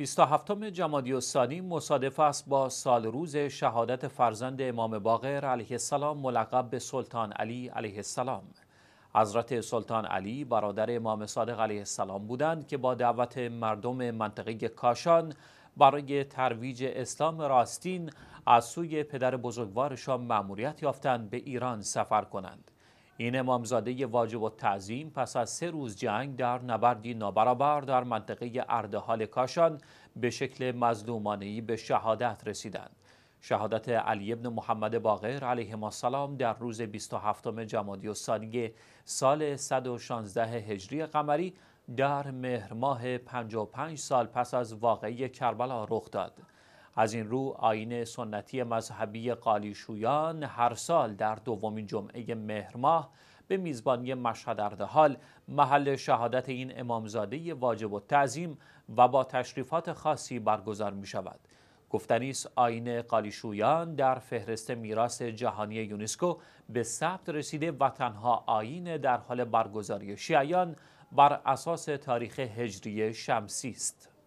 27 جمادی الثانی مصادف است با سال روز شهادت فرزند امام باقر علیه السلام ملقب به سلطان علی علیه السلام حضرت سلطان علی برادر امام صادق علیه السلام بودند که با دعوت مردم منطقه کاشان برای ترویج اسلام راستین از سوی پدر بزرگوارشان مأموریت یافتند به ایران سفر کنند این امامزاده واجب و تعظیم پس از سه روز جنگ در نبردی نابرابر در منطقه اردهال کاشان به شکل مظلومانهی به شهادت رسیدند. شهادت علی ابن محمد باقر علیه السلام در روز 27 جمادی الثانی سال 116 هجری قمری در مهر ماه 55 سال پس از واقعی کربلا رخ داد. از این رو آین سنتی مذهبی قالیشویان هر سال در دومین جمعه مهرماه به میزبانی مشهد اردهال محل شهادت این امامزاده واجب و تعظیم و با تشریفات خاصی برگزار می شود. گفتنی آین قالیشویان در فهرست میراث جهانی یونسکو به ثبت رسیده و تنها آین در حال برگزاری شیعیان بر اساس تاریخ هجری شمسی است.